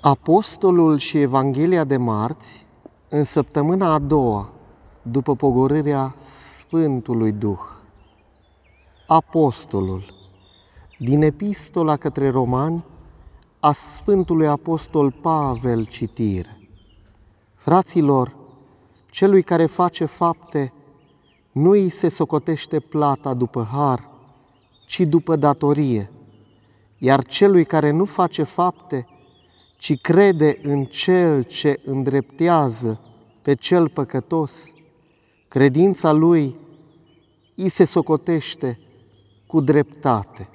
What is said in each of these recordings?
Apostolul și Evanghelia de marți, în săptămâna a doua, după pogorârea Sfântului Duh. Apostolul, din Epistola către Romani, a Sfântului Apostol Pavel citire. Fraților, celui care face fapte, nu îi se socotește plata după har, ci după datorie, iar celui care nu face fapte, ci crede în Cel ce îndreptează pe cel păcătos, credința lui îi se socotește cu dreptate.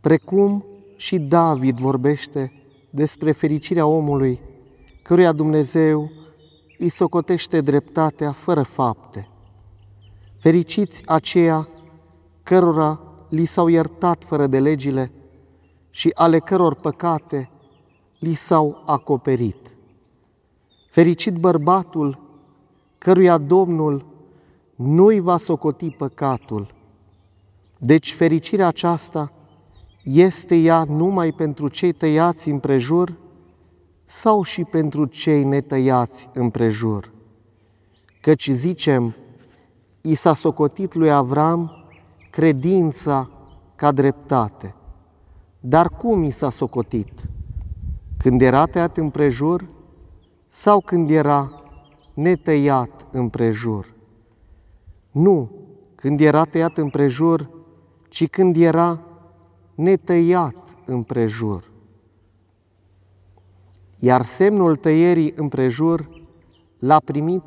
Precum și David vorbește despre fericirea omului, căruia Dumnezeu îi socotește dreptatea fără fapte. Fericiți aceia cărora li s-au iertat fără de legile și ale căror păcate li s-au acoperit. Fericit bărbatul căruia Domnul nu-i va socoti păcatul. Deci fericirea aceasta este ea numai pentru cei tăiați prejur, sau și pentru cei netăiați prejur. Căci zicem, i s-a socotit lui Avram credința ca dreptate. Dar cum i s-a socotit? când era tăiat prejur sau când era netăiat prejur. Nu când era tăiat prejur, ci când era netăiat prejur. Iar semnul tăierii prejur l-a primit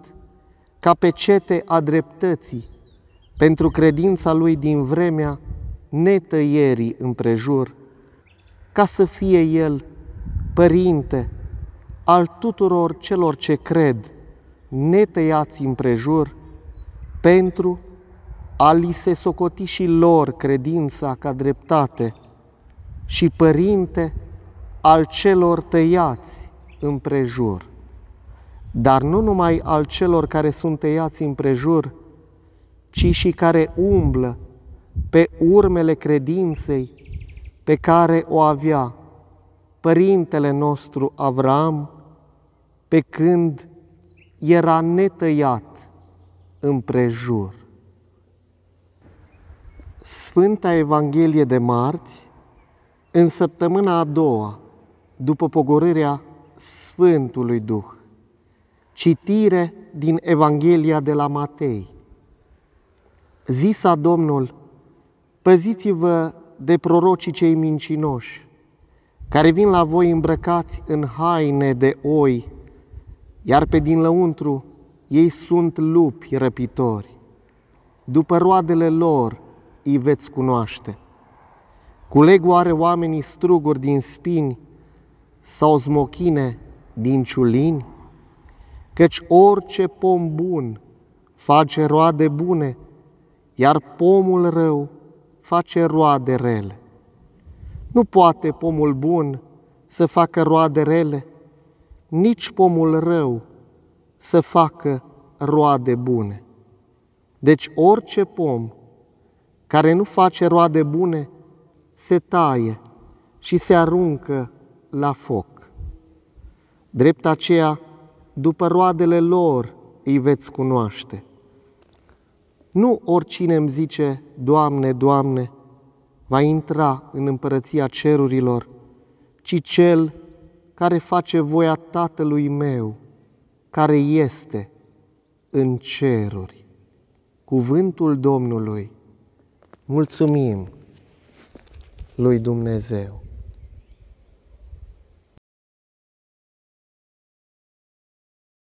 ca pecete a dreptății pentru credința lui din vremea netăierii prejur, ca să fie el Părinte, al tuturor celor ce cred, ne tăiați împrejur, pentru a li se socoti și lor credința ca dreptate și părinte al celor tăiați împrejur. Dar nu numai al celor care sunt tăiați împrejur, ci și care umblă pe urmele credinței pe care o avea părintele nostru Avram, pe când era netăiat în prejur. Sfânta Evanghelie de marți, în săptămâna a doua, după pogorârea Sfântului Duh. Citire din Evanghelia de la Matei. Zisa Domnul, păziți-vă de prorocii cei mincinoși, care vin la voi îmbrăcați în haine de oi, iar pe din lăuntru ei sunt lupi răpitori. După roadele lor îi veți cunoaște. Culeg oare oamenii struguri din spini sau zmochine din ciulini? Căci orice pom bun face roade bune, iar pomul rău face roade rele. Nu poate pomul bun să facă roade rele, nici pomul rău să facă roade bune. Deci orice pom care nu face roade bune se taie și se aruncă la foc. Drept aceea, după roadele lor îi veți cunoaște. Nu oricine îmi zice, Doamne, Doamne, va intra în împărăția cerurilor, ci cel care face voia Tatălui meu, care este în ceruri. Cuvântul Domnului. Mulțumim lui Dumnezeu.